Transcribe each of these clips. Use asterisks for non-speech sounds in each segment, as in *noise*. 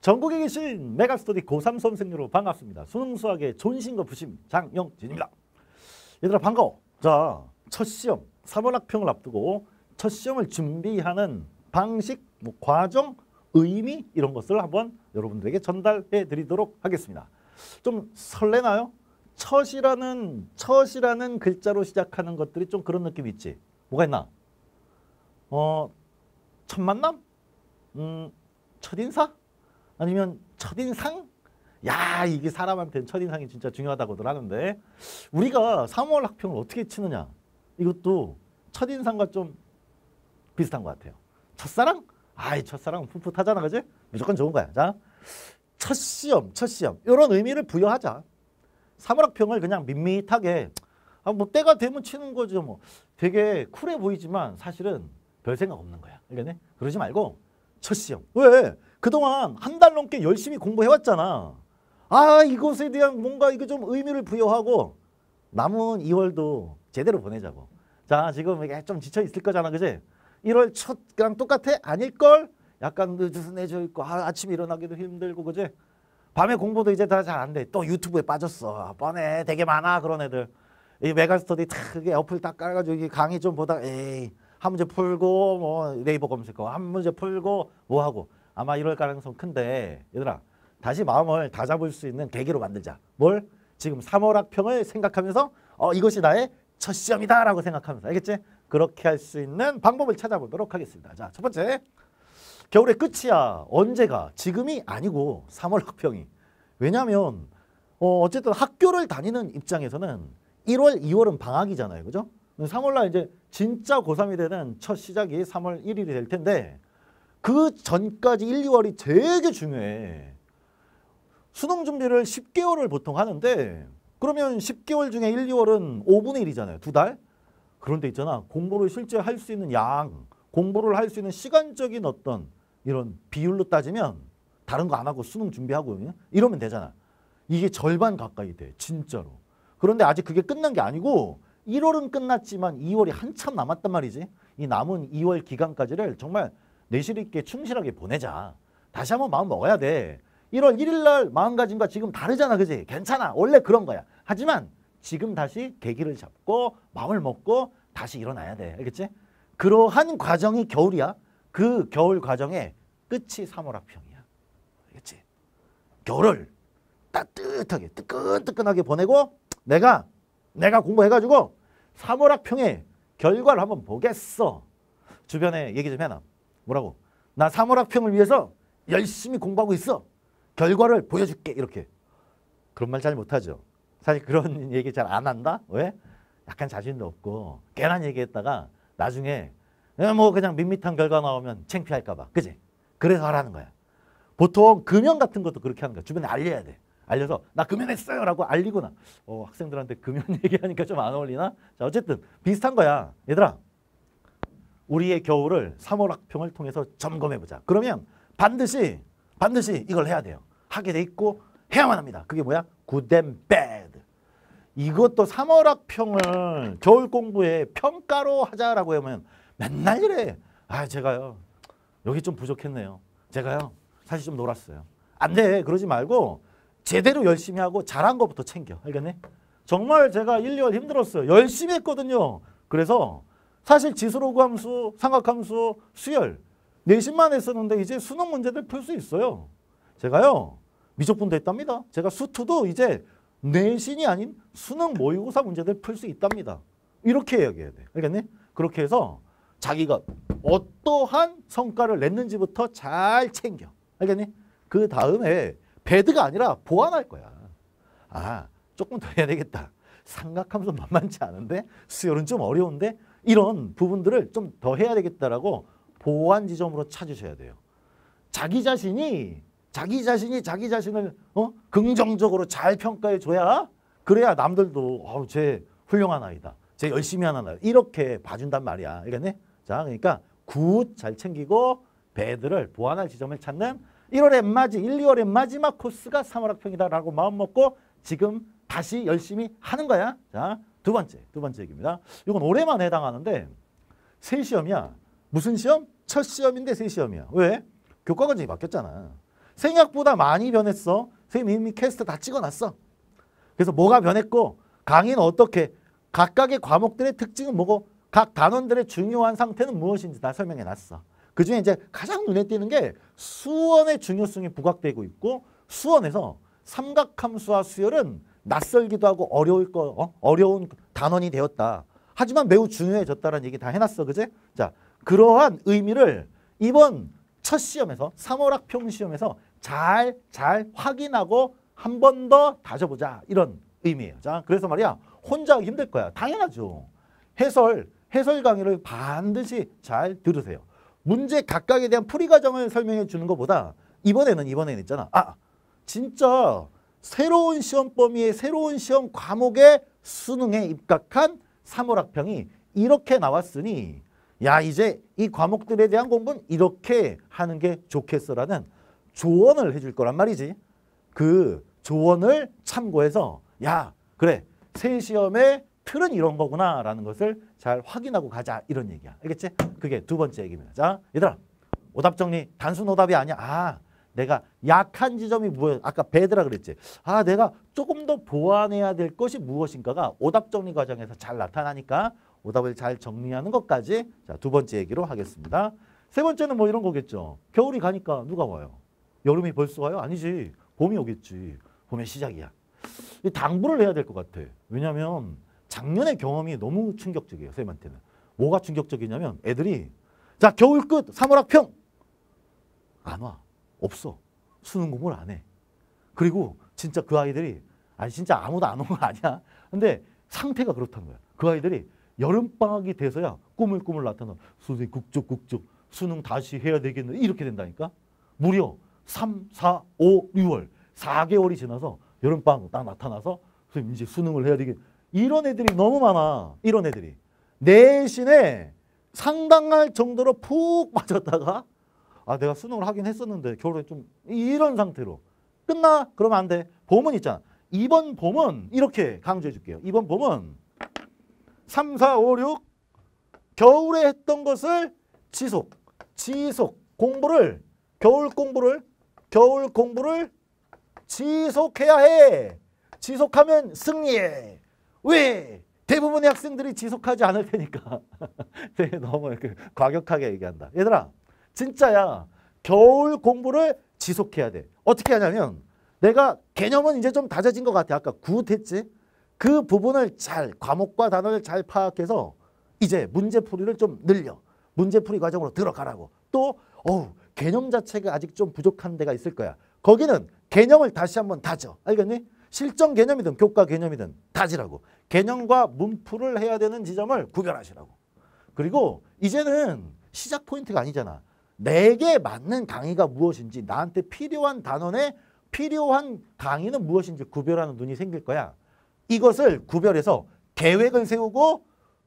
전국에 계신 메가스터디 고3 선생님으로 반갑습니다. 수능 수학의 존신과 부심 장영진입니다. 얘들아 반가워. 자, 첫 시험 3월 학평을 앞두고 첫 시험을 준비하는 방식, 뭐 과정, 의미 이런 것을 한번 여러분들에게 전달해 드리도록 하겠습니다. 좀 설레나요? 첫이라는 첫이라는 글자로 시작하는 것들이 좀 그런 느낌 있지. 뭐가 있나? 어, 첫 만남? 음, 첫 인사? 아니면 첫인상? 야 이게 사람한테는 첫인상이 진짜 중요하다고들 하는데 우리가 3월 학평을 어떻게 치느냐 이것도 첫인상과 좀 비슷한 것 같아요. 첫사랑? 아이 첫사랑 풋풋하잖아 그지? 무조건 좋은 거야. 자, 첫 시험, 첫 시험 이런 의미를 부여하자. 3월 학평을 그냥 밋밋하게 아, 뭐 때가 되면 치는 거죠. 뭐 되게 쿨해 보이지만 사실은 별 생각 없는 거야. 알겠네? 그러지 말고 첫 시험. 왜? 그동안 한 달 넘게 열심히 공부해왔잖아. 아 이것에 대한 뭔가 이거 좀 의미를 부여하고 남은 2월도 제대로 보내자고. 자 지금 이게 좀 지쳐 있을 거잖아, 그지? 1월 첫랑 똑같아? 아닐걸? 약간 느슨해져 있고 아, 침 일어나기도 힘들고 그지? 밤에 공부도 이제 다 잘 안 돼. 또 유튜브에 빠졌어. 아, 뻔해. 되게 많아 그런 애들. 이 메가스터디 크게 어플 딱 깔아가지고 강의 좀보다 에이 한 문제 풀고 뭐 네이버 검색하고 한 문제 풀고 뭐 하고 아마 이럴 가능성 큰데 얘들아 다시 마음을 다잡을 수 있는 계기로 만들자. 뭘? 지금 3월 학평을 생각하면서 어 이것이 나의 첫 시험이다 라고 생각하면서 알겠지? 그렇게 할 수 있는 방법을 찾아보도록 하겠습니다. 자, 첫 번째 겨울의 끝이야. 언제가? 지금이 아니고 3월 학평이. 왜냐하면 어, 어쨌든 학교를 다니는 입장에서는 1월, 2월은 방학이잖아요. 그죠? 3월날 이제 진짜 고3이 되는 첫 시작이 3월 1일이 될 텐데 그 전까지 1, 2월이 되게 중요해. 수능 준비를 10개월을 보통 하는데 그러면 10개월 중에 1, 2월은 5분의 1이잖아요. 두 달? 그런데 있잖아. 공부를 실제 할 수 있는 양, 공부를 할 수 있는 시간적인 어떤 이런 비율로 따지면 다른 거 안 하고 수능 준비하고 이러면 되잖아. 이게 절반 가까이 돼. 진짜로. 그런데 아직 그게 끝난 게 아니고 1월은 끝났지만 2월이 한참 남았단 말이지. 이 남은 2월 기간까지를 정말 내실 있게 충실하게 보내자. 다시 한번 마음 먹어야 돼. 1월 1일 날 마음가짐과 지금 다르잖아. 그지? 괜찮아. 원래 그런 거야. 하지만 지금 다시 계기를 잡고 마음을 먹고 다시 일어나야 돼. 알겠지? 그러한 과정이 겨울이야. 그 겨울 과정의 끝이 3월 합평이야. 알겠지? 겨울을 따뜻하게 뜨끈뜨끈하게 보내고 내가 내가 공부해가지고 3월 학평의 결과를 한번 보겠어. 주변에 얘기 좀 해놔. 뭐라고? 나사물 학평을 위해서 열심히 공부하고 있어. 결과를 보여줄게. 이렇게. 그런 말 잘 못하죠. 사실 그런 *laughs* 얘기 잘 안 한다? 왜? 약간 자신도 없고 괜한 얘기했다가 나중에 예, 뭐 그냥 밋밋한 결과 나오면 창피할까 봐. 그지? 그래서 하라는 거야. 보통 금연 같은 것도 그렇게 하는 거야. 주변에 알려야 돼. 알려서 나 금연했어요 라고 알리거나 어, 학생들한테 금연 *laughs* 얘기하니까 좀 안 어울리나? 자 어쨌든 비슷한 거야. 얘들아 우리의 겨울을 3월 학평을 통해서 점검해보자. 그러면 반드시 반드시 이걸 해야 돼요. 하게 돼 있고 해야만 합니다. 그게 뭐야? Good and bad. 이것도 3월 학평을 겨울 공부에 평가로 하자라고 하면 맨날 이래. 아 제가요. 여기 좀 부족했네요. 제가요. 사실 좀 놀았어요. 안 돼. 그러지 말고 제대로 열심히 하고 잘한 것부터 챙겨. 알겠네? 정말 제가 1, 2월 힘들었어요. 열심히 했거든요. 그래서 사실 지수로그 함수, 삼각함수, 수열 내신만 했었는데 이제 수능 문제들 풀 수 있어요. 제가요. 미적분도 했답니다. 제가 수투도 이제 내신이 아닌 수능 모의고사 문제들 풀 수 있답니다. 이렇게 이야기해야 돼. 알겠니? 그렇게 해서 자기가 어떠한 성과를 냈는지부터 잘 챙겨. 알겠니? 그 다음에 배드가 아니라 보완할 거야. 아, 조금 더 해야 되겠다. 삼각함수 만만치 않은데 수열은 좀 어려운데 이런 부분들을 좀 더 해야 되겠다라고 보완 지점으로 찾으셔야 돼요. 자기 자신이 자기 자신이 자기 자신을 어? 긍정적으로 잘 평가해 줘야 그래야 남들도 아우 쟤 훌륭한 아이다. 쟤 열심히 하는 아이. 이렇게 봐준단 말이야. 알겠네? 자, 그러니까 굿 잘 챙기고 배들을 보완할 지점을 찾는 1월의 마지 1, 2월의 마지막 코스가 3월 학평이다라고 마음 먹고 지금 다시 열심히 하는 거야. 자, 두 번째, 두 번째 얘기입니다. 이건 올해만 해당하는데 세 시험이야. 무슨 시험? 첫 시험인데 세 시험이야. 왜? 교과 과정이 바뀌었잖아. 생각보다 많이 변했어. 선생님 이미 캐스트 다 찍어놨어. 그래서 뭐가 변했고 강의는 어떻게 각각의 과목들의 특징은 뭐고 각 단원들의 중요한 상태는 무엇인지 다 설명해놨어. 그중에 이제 가장 눈에 띄는 게 수원의 중요성이 부각되고 있고 수원에서 삼각함수와 수열은 낯설기도 하고 어려울 거 어? 어려운 단원이 되었다. 하지만 매우 중요해졌다는 라 얘기 다 해놨어, 그제? 자, 그러한 의미를 이번 첫 시험에서 3월 학평 시험에서 잘 잘 확인하고 한 번 더 다져보자 이런 의미예요. 자, 그래서 말이야 혼자 하기 힘들 거야. 당연하죠. 해설 해설 강의를 반드시 잘 들으세요. 문제 각각에 대한 풀이 과정을 설명해 주는 것보다 이번에는 이번에는 있잖아. 아 진짜 새로운 시험 범위의 새로운 시험 과목의 수능에 입각한 3월 학평이 이렇게 나왔으니 야 이제 이 과목들에 대한 공부는 이렇게 하는 게 좋겠어라는 조언을 해줄 거란 말이지. 그 조언을 참고해서 야 그래 새 시험의 틀은 이런 거구나 라는 것을 잘 확인하고 가자 이런 얘기야. 알겠지? 그게 두 번째 얘기입니다. 자 얘들아 오답 정리 단순 오답이 아니야. 아 내가 약한 지점이 뭐야? 아까 배드라 그랬지. 아, 내가 조금 더 보완해야 될 것이 무엇인가가 오답 정리 과정에서 잘 나타나니까 오답을 잘 정리하는 것까지 자, 두 번째 얘기로 하겠습니다. 세 번째는 뭐 이런 거겠죠. 겨울이 가니까 누가 와요? 여름이 벌써 와요? 아니지. 봄이 오겠지. 봄의 시작이야. 당부를 해야 될 것 같아. 왜냐하면 작년의 경험이 너무 충격적이에요. 쌤한테는. 뭐가 충격적이냐면 애들이 자 겨울 끝 3월 학평 안 와. 없어. 수능 공부를 안 해. 그리고 진짜 그 아이들이 아니 진짜 아무도 안온건 아니야. 근데 상태가 그렇다는 거야. 그 아이들이 여름방학이 돼서야 꾸물꾸물 나타나 선생님 국적 국적 수능 다시 해야 되겠네 이렇게 된다니까. 무려 3, 4, 5, 6월 4개월이 지나서 여름방학 딱 나타나서 선생님 이제 수능을 해야 되겠 이런 애들이 너무 많아. 이런 애들이. 내신에 상당할 정도로 푹 빠졌다가 아 내가 수능을 하긴 했었는데 겨울에 좀 이런 상태로 끝나 그러면 안 돼. 봄은 있잖아. 이번 봄은 이렇게 강조해 줄게요. 이번 봄은 3, 4, 5, 6 겨울에 했던 것을 지속, 지속 공부를 겨울 공부를 겨울 공부를 지속해야 해. 지속하면 승리해. 왜? 대부분의 학생들이 지속하지 않을 테니까. 되게 *laughs* 네, 너무 이렇게 과격하게 얘기한다. 얘들아 진짜야. 겨울 공부를 지속해야 돼. 어떻게 하냐면 내가 개념은 이제 좀 다져진 것 같아. 아까 굿했지? 그 부분을 잘 과목과 단어를 잘 파악해서 이제 문제풀이를 좀 늘려. 문제풀이 과정으로 들어가라고. 또 어우 개념 자체가 아직 좀 부족한 데가 있을 거야. 거기는 개념을 다시 한번 다져. 알겠니? 실전 개념이든 교과 개념이든 다지라고. 개념과 문풀을 해야 되는 지점을 구별하시라고. 그리고 이제는 시작 포인트가 아니잖아. 내게 맞는 강의가 무엇인지 나한테 필요한 단원에 필요한 강의는 무엇인지 구별하는 눈이 생길 거야. 이것을 구별해서 계획을 세우고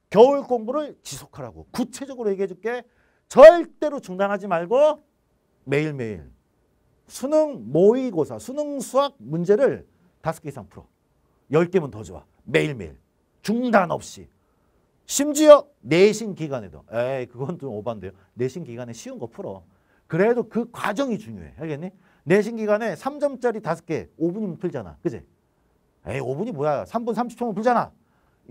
겨울 공부를 지속하라고 구체적으로 얘기해 줄게. 절대로 중단하지 말고 매일매일 수능 모의고사, 수능 수학 문제를 5개 이상 풀어. 1 0개면더 좋아. 매일매일. 중단 없이. 심지어 내신 기간에도 에이 그건 좀 오반데요. 내신 기간에 쉬운 거 풀어. 그래도 그 과정이 중요해. 알겠니? 내신 기간에 3점짜리 5개 5분이면 풀잖아. 그지? 에이 5분이 뭐야. 3분 30초면 풀잖아.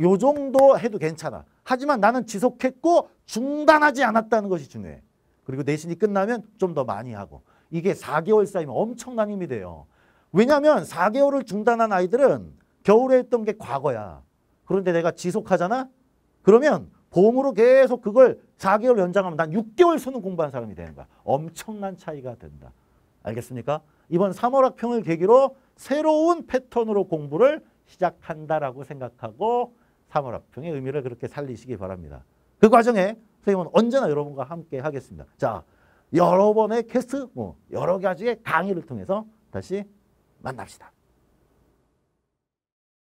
요 정도 해도 괜찮아. 하지만 나는 지속했고 중단하지 않았다는 것이 중요해. 그리고 내신이 끝나면 좀 더 많이 하고. 이게 4개월 쌓이면 엄청난 힘이 돼요. 왜냐하면 4개월을 중단한 아이들은 겨울에 했던 게 과거야. 그런데 내가 지속하잖아? 그러면 보험으로 계속 그걸 4개월 연장하면 난 6개월 수능 공부한 사람이 되는 거야. 엄청난 차이가 된다. 알겠습니까? 이번 3월 학평을 계기로 새로운 패턴으로 공부를 시작한다라고 생각하고 3월 학평의 의미를 그렇게 살리시기 바랍니다. 그 과정에 선생님은 언제나 여러분과 함께 하겠습니다. 자, 여러 번의 캐스트, 뭐 여러 가지의 강의를 통해서 다시 만납시다.